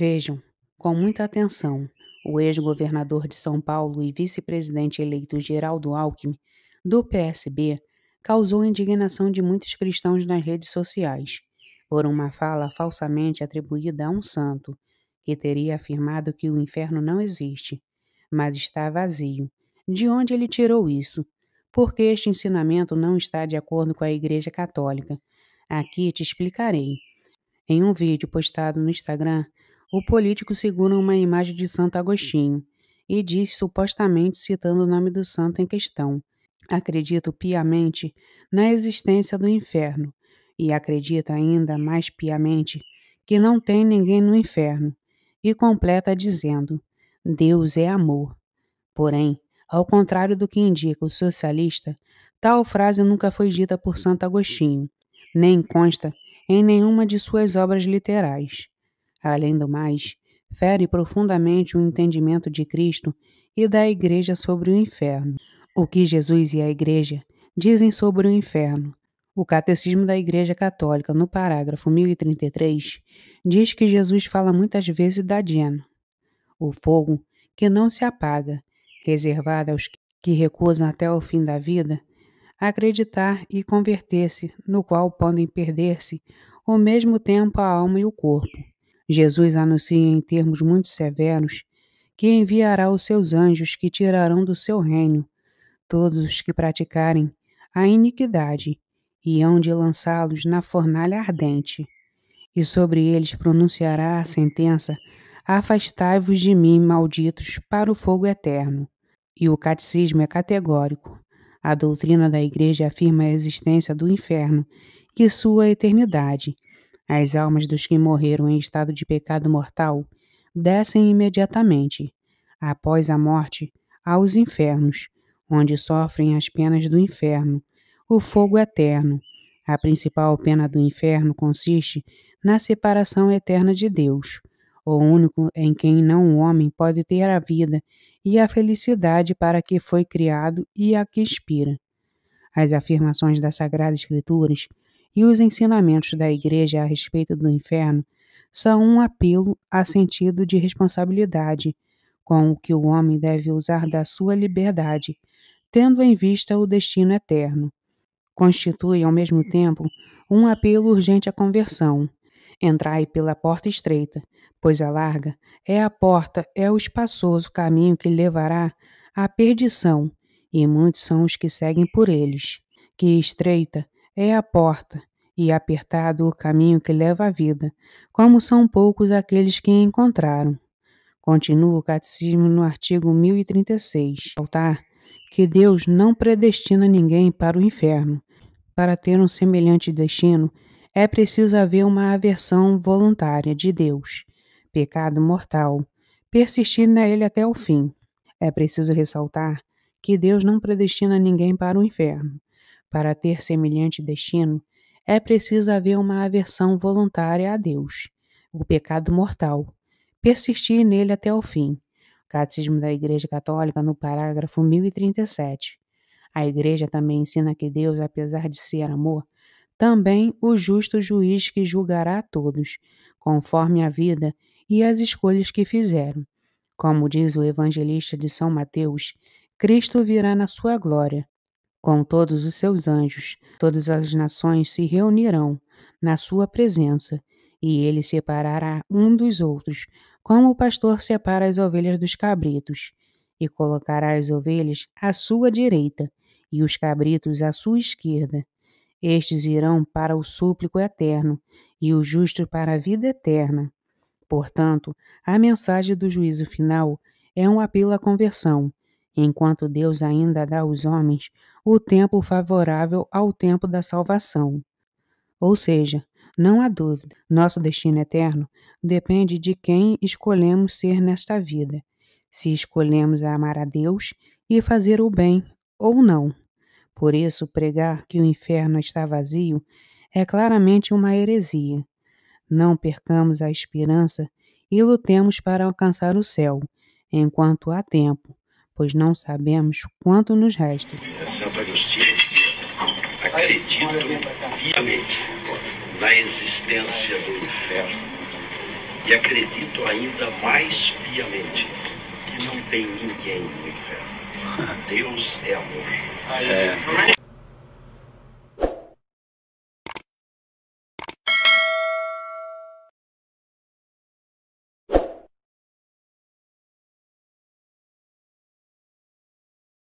Vejam, com muita atenção, o ex-governador de São Paulo e vice-presidente eleito Geraldo Alckmin, do PSB, causou indignação de muitos cristãos nas redes sociais por uma fala falsamente atribuída a um santo, que teria afirmado que o inferno não existe, mas está vazio. De onde ele tirou isso? Porque este ensinamento não está de acordo com a Igreja Católica. Aqui te explicarei. Em um vídeo postado no Instagram, o político segura uma imagem de Santo Agostinho e diz, supostamente citando o nome do santo em questão: Acredito piamente na existência do inferno, e acredita ainda mais piamente que não tem ninguém no inferno, e completa dizendo: Deus é amor. Porém, ao contrário do que indica o socialista, tal frase nunca foi dita por Santo Agostinho, nem consta em nenhuma de suas obras literais. Além do mais, fere profundamente o entendimento de Cristo e da Igreja sobre o inferno. O que Jesus e a Igreja dizem sobre o inferno. O Catecismo da Igreja Católica, no parágrafo 1033, diz que Jesus fala muitas vezes da Diana, o fogo que não se apaga, reservado aos que recusam até o fim da vida acreditar e converter-se, no qual podem perder-se ao mesmo tempo a alma e o corpo. Jesus anuncia em termos muito severos que enviará os seus anjos que tirarão do seu reino todos os que praticarem a iniquidade e hão de lançá-los na fornalha ardente. E sobre eles pronunciará a sentença: Afastai-vos de mim, malditos, para o fogo eterno. E o catecismo é categórico. A doutrina da Igreja afirma a existência do inferno e sua eternidade as almas dos que morreram em estado de pecado mortal descem imediatamente, após a morte, aos infernos, onde sofrem as penas do inferno, o fogo eterno. A principal pena do inferno consiste na separação eterna de Deus, o único em quem não o homem pode ter a vida e a felicidade para que foi criado e a que expira. As afirmações das Sagradas Escrituras e os ensinamentos da Igreja a respeito do inferno são um apelo a sentido de responsabilidade com o que o homem deve usar da sua liberdade, tendo em vista o destino eterno. Constitui, ao mesmo tempo, um apelo urgente à conversão. Entrai pela porta estreita, pois a larga é a porta, é o espaçoso caminho que levará à perdição, e muitos são os que seguem por eles. Que estreita é a porta, e apertado o caminho que leva à vida, como são poucos aqueles que encontraram. Continua o catecismo no artigo 1036. Faltar que Deus não predestina ninguém para o inferno. Para ter um semelhante destino, é preciso haver uma aversão voluntária de Deus, pecado mortal, persistir nele até o fim. É preciso ressaltar que Deus não predestina ninguém para o inferno. Para ter semelhante destino, é preciso haver uma aversão voluntária a Deus, o pecado mortal, persistir nele até o fim. Catecismo da Igreja Católica, no parágrafo 1037. A Igreja também ensina que Deus, apesar de ser amor, também o justo juiz que julgará a todos, conforme a vida e as escolhas que fizeram. Como diz o evangelista de São Mateus, Cristo virá na sua glória, com todos os seus anjos, todas as nações se reunirão na sua presença, e ele separará um dos outros, como o pastor separa as ovelhas dos cabritos, e colocará as ovelhas à sua direita e os cabritos à sua esquerda. Estes irão para o súplico eterno e o justo para a vida eterna. Portanto, a mensagem do juízo final é um apelo à conversão, enquanto Deus ainda dá aos homens o tempo favorável ao tempo da salvação. Ou seja, não há dúvida, nosso destino eterno depende de quem escolhemos ser nesta vida, se escolhemos amar a Deus e fazer o bem ou não. Por isso, pregar que o inferno está vazio é claramente uma heresia. Não percamos a esperança e lutemos para alcançar o céu, enquanto há tempo, pois não sabemos quanto nos resta. Santo Agostinho acredito piamente na existência do inferno e acredito ainda mais piamente que não tem ninguém no inferno. Deus é amor. É.